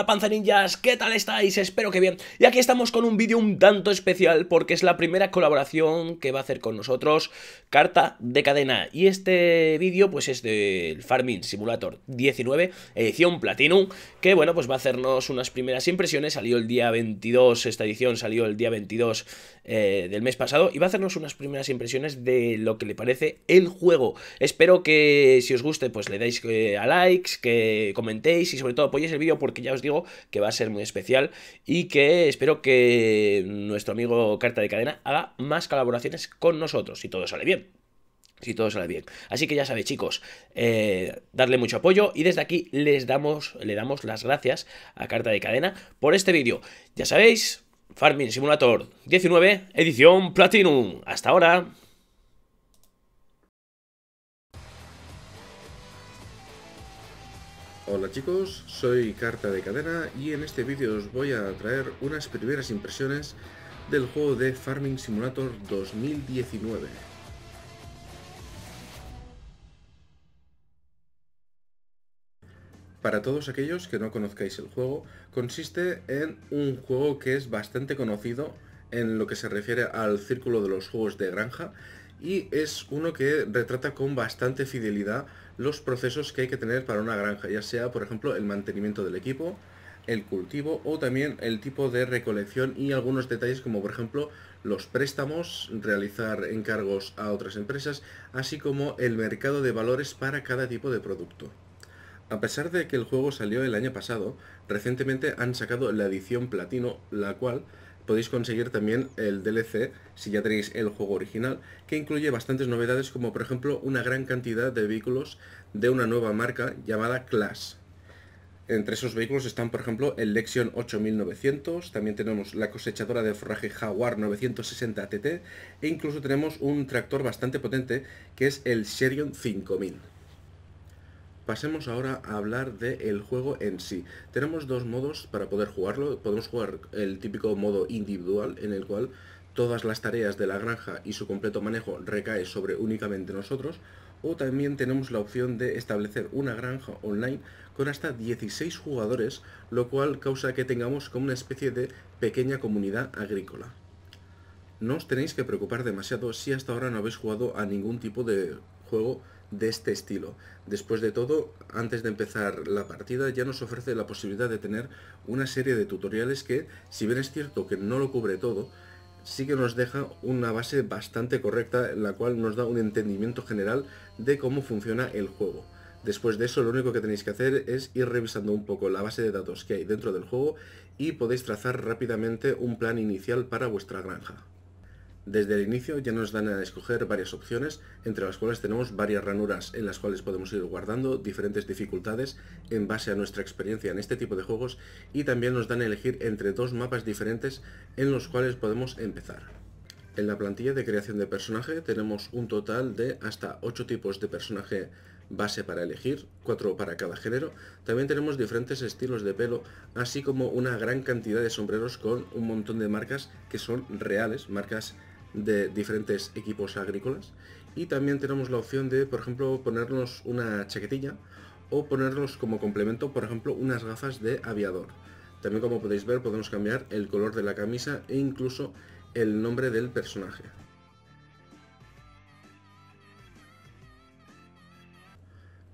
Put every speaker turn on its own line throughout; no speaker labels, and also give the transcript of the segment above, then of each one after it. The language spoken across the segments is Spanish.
Hola ¿qué tal estáis? Espero que bien. Y aquí estamos con un vídeo un tanto especial porque es la primera colaboración que va a hacer con nosotros Carta de Cadena. Y este vídeo pues es del Farming Simulator 19, edición Platinum, que bueno pues va a hacernos unas primeras impresiones. Salió el día 22, esta edición salió el día 22 eh, del mes pasado y va a hacernos unas primeras impresiones de lo que le parece el juego. Espero que si os guste pues le dais eh, a likes, que comentéis y sobre todo apoyéis el vídeo porque ya os digo que va a ser muy especial y que espero que nuestro amigo Carta de Cadena haga más colaboraciones con nosotros, si todo sale bien. Si todo sale bien. Así que ya sabéis, chicos, eh, darle mucho apoyo y desde aquí les damos, le damos las gracias a Carta de Cadena por este vídeo. Ya sabéis, Farming Simulator 19, edición Platinum. Hasta ahora.
Hola chicos, soy Carta de Cadena y en este vídeo os voy a traer unas primeras impresiones del juego de Farming Simulator 2019. Para todos aquellos que no conozcáis el juego, consiste en un juego que es bastante conocido en lo que se refiere al círculo de los juegos de granja, y es uno que retrata con bastante fidelidad los procesos que hay que tener para una granja, ya sea por ejemplo el mantenimiento del equipo, el cultivo o también el tipo de recolección y algunos detalles como por ejemplo los préstamos, realizar encargos a otras empresas, así como el mercado de valores para cada tipo de producto. A pesar de que el juego salió el año pasado, recientemente han sacado la edición platino, la cual podéis conseguir también el DLC si ya tenéis el juego original, que incluye bastantes novedades como por ejemplo una gran cantidad de vehículos de una nueva marca llamada Class. Entre esos vehículos están, por ejemplo, el Lexion 8900, también tenemos la cosechadora de forraje Jaguar 960 TT e incluso tenemos un tractor bastante potente que es el Serion 5000. Pasemos ahora a hablar del juego en sí. Tenemos dos modos para poder jugarlo. Podemos jugar el típico modo individual en el cual todas las tareas de la granja y su completo manejo recae sobre únicamente nosotros. O también tenemos la opción de establecer una granja online con hasta 16 jugadores, lo cual causa que tengamos como una especie de pequeña comunidad agrícola. No os tenéis que preocupar demasiado si hasta ahora no habéis jugado a ningún tipo de juego de este estilo. Después de todo, antes de empezar la partida ya nos ofrece la posibilidad de tener una serie de tutoriales que, si bien es cierto que no lo cubre todo, sí que nos deja una base bastante correcta en la cual nos da un entendimiento general de cómo funciona el juego. Después de eso lo único que tenéis que hacer es ir revisando un poco la base de datos que hay dentro del juego y podéis trazar rápidamente un plan inicial para vuestra granja. Desde el inicio ya nos dan a escoger varias opciones, entre las cuales tenemos varias ranuras en las cuales podemos ir guardando diferentes dificultades en base a nuestra experiencia en este tipo de juegos y también nos dan a elegir entre dos mapas diferentes en los cuales podemos empezar. En la plantilla de creación de personaje tenemos un total de hasta 8 tipos de personaje base para elegir, 4 para cada género. También tenemos diferentes estilos de pelo, así como una gran cantidad de sombreros con un montón de marcas que son reales, marcas de diferentes equipos agrícolas y también tenemos la opción de, por ejemplo, ponernos una chaquetilla o ponernos como complemento, por ejemplo, unas gafas de aviador. También como podéis ver podemos cambiar el color de la camisa e incluso el nombre del personaje.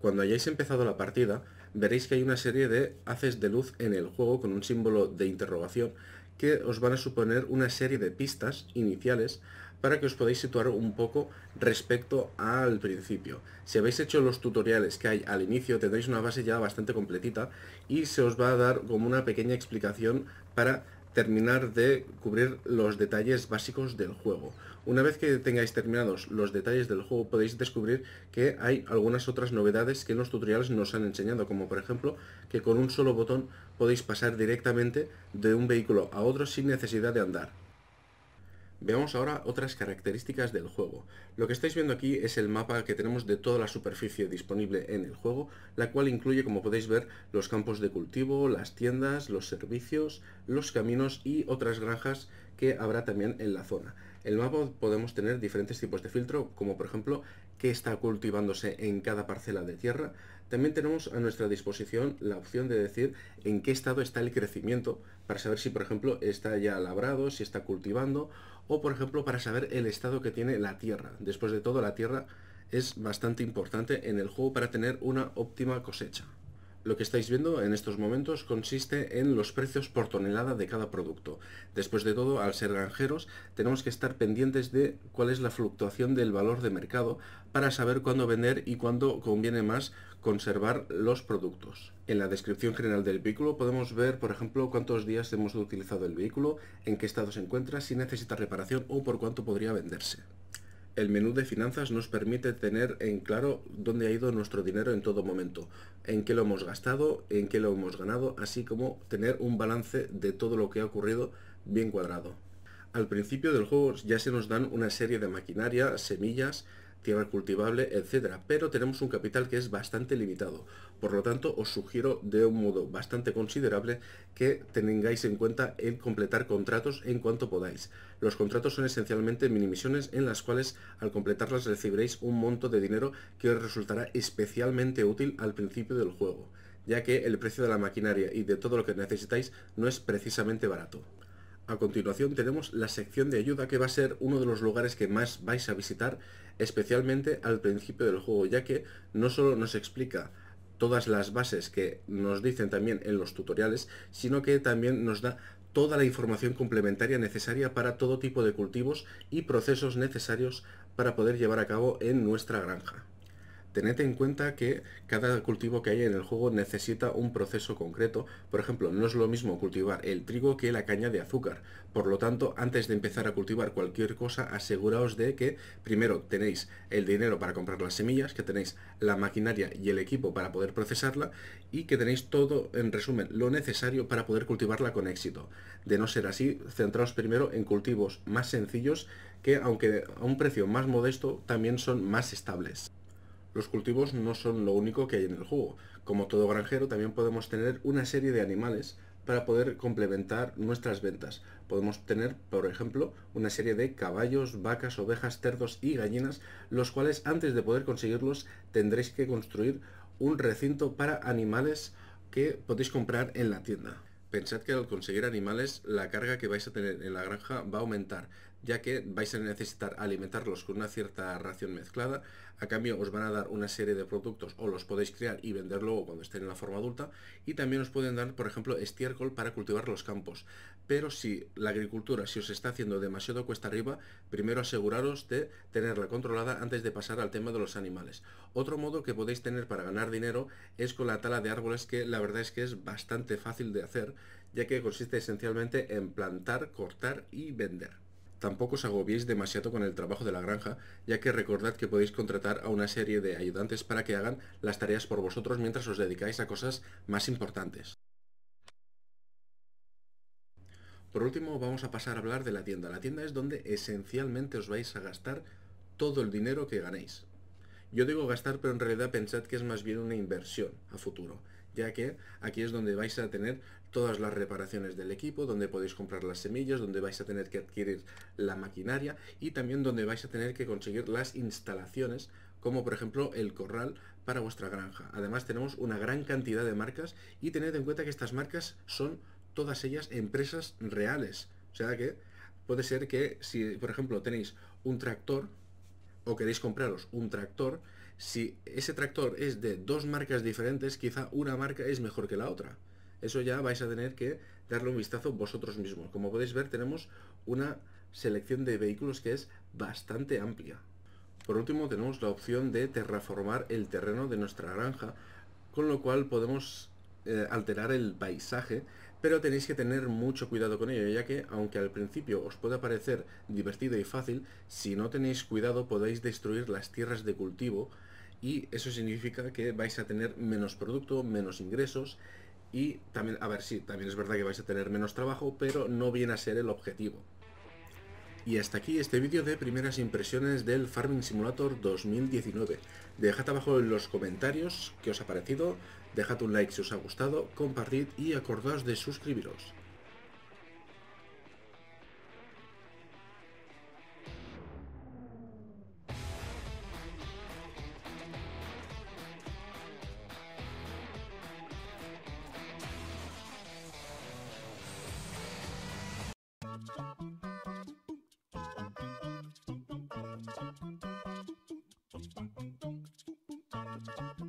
Cuando hayáis empezado la partida, veréis que hay una serie de haces de luz en el juego con un símbolo de interrogación que os van a suponer una serie de pistas iniciales para que os podáis situar un poco respecto al principio. Si habéis hecho los tutoriales que hay al inicio, tendréis una base ya bastante completita y se os va a dar como una pequeña explicación para terminar de cubrir los detalles básicos del juego. Una vez que tengáis terminados los detalles del juego podéis descubrir que hay algunas otras novedades que en los tutoriales nos han enseñado, como por ejemplo que con un solo botón podéis pasar directamente de un vehículo a otro sin necesidad de andar. Veamos ahora otras características del juego. Lo que estáis viendo aquí es el mapa que tenemos de toda la superficie disponible en el juego, la cual incluye, como podéis ver, los campos de cultivo, las tiendas, los servicios, los caminos y otras granjas que habrá también en la zona. El mapa podemos tener diferentes tipos de filtro, como por ejemplo qué está cultivándose en cada parcela de tierra, también tenemos a nuestra disposición la opción de decir en qué estado está el crecimiento para saber si, por ejemplo, está ya labrado, si está cultivando o, por ejemplo, para saber el estado que tiene la tierra. Después de todo, la tierra es bastante importante en el juego para tener una óptima cosecha. Lo que estáis viendo en estos momentos consiste en los precios por tonelada de cada producto. Después de todo, al ser granjeros, tenemos que estar pendientes de cuál es la fluctuación del valor de mercado para saber cuándo vender y cuándo conviene más conservar los productos. En la descripción general del vehículo podemos ver, por ejemplo, cuántos días hemos utilizado el vehículo, en qué estado se encuentra, si necesita reparación o por cuánto podría venderse el menú de finanzas nos permite tener en claro dónde ha ido nuestro dinero en todo momento, en qué lo hemos gastado, en qué lo hemos ganado, así como tener un balance de todo lo que ha ocurrido bien cuadrado. Al principio del juego ya se nos dan una serie de maquinaria, semillas, tierra cultivable, etcétera, pero tenemos un capital que es bastante limitado. Por lo tanto, os sugiero de un modo bastante considerable que tengáis en cuenta el completar contratos en cuanto podáis. Los contratos son esencialmente mini misiones en las cuales al completarlas recibiréis un monto de dinero que os resultará especialmente útil al principio del juego, ya que el precio de la maquinaria y de todo lo que necesitáis no es precisamente barato. A continuación tenemos la sección de ayuda que va a ser uno de los lugares que más vais a visitar especialmente al principio del juego, ya que no solo nos explica todas las bases que nos dicen también en los tutoriales, sino que también nos da toda la información complementaria necesaria para todo tipo de cultivos y procesos necesarios para poder llevar a cabo en nuestra granja tened en cuenta que cada cultivo que haya en el juego necesita un proceso concreto. Por ejemplo, no es lo mismo cultivar el trigo que la caña de azúcar. Por lo tanto, antes de empezar a cultivar cualquier cosa, aseguraos de que primero tenéis el dinero para comprar las semillas, que tenéis la maquinaria y el equipo para poder procesarla y que tenéis todo, en resumen, lo necesario para poder cultivarla con éxito. De no ser así, centraos primero en cultivos más sencillos que aunque a un precio más modesto también son más estables. Los cultivos no son lo único que hay en el juego. Como todo granjero, también podemos tener una serie de animales para poder complementar nuestras ventas. Podemos tener, por ejemplo, una serie de caballos, vacas, ovejas, cerdos y gallinas, los cuales antes de poder conseguirlos tendréis que construir un recinto para animales que podéis comprar en la tienda. Pensad que al conseguir animales, la carga que vais a tener en la granja va a aumentar ya que vais a necesitar alimentarlos con una cierta ración mezclada. A cambio os van a dar una serie de productos o los podéis crear y vender luego cuando estén en la forma adulta. Y también os pueden dar, por ejemplo, estiércol para cultivar los campos. Pero si la agricultura si os está haciendo demasiado cuesta arriba, primero aseguraros de tenerla controlada antes de pasar al tema de los animales. Otro modo que podéis tener para ganar dinero es con la tala de árboles que la verdad es que es bastante fácil de hacer, ya que consiste esencialmente en plantar, cortar y vender. Tampoco os agobiéis demasiado con el trabajo de la granja, ya que recordad que podéis contratar a una serie de ayudantes para que hagan las tareas por vosotros mientras os dedicáis a cosas más importantes. Por último, vamos a pasar a hablar de la tienda. La tienda es donde esencialmente os vais a gastar todo el dinero que ganéis. Yo digo gastar, pero en realidad pensad que es más bien una inversión a futuro ya que aquí es donde vais a tener todas las reparaciones del equipo, donde podéis comprar las semillas, donde vais a tener que adquirir la maquinaria y también donde vais a tener que conseguir las instalaciones como por ejemplo el corral para vuestra granja. Además tenemos una gran cantidad de marcas y tened en cuenta que estas marcas son todas ellas empresas reales. O sea que puede ser que si por ejemplo tenéis un tractor o queréis compraros un tractor, si ese tractor es de dos marcas diferentes, quizá una marca es mejor que la otra. Eso ya vais a tener que darle un vistazo vosotros mismos. Como podéis ver, tenemos una selección de vehículos que es bastante amplia. Por último, tenemos la opción de terraformar el terreno de nuestra granja, con lo cual podemos eh, alterar el paisaje pero tenéis que tener mucho cuidado con ello, ya que aunque al principio os pueda parecer divertido y fácil, si no tenéis cuidado podéis destruir las tierras de cultivo y eso significa que vais a tener menos producto, menos ingresos y también, a ver, sí, también es verdad que vais a tener menos trabajo, pero no viene a ser el objetivo. Y hasta aquí este vídeo de primeras impresiones del Farming Simulator 2019. Dejad abajo en los comentarios qué os ha parecido, dejad un like si os ha gustado, compartid y acordaos de suscribiros. Thank you.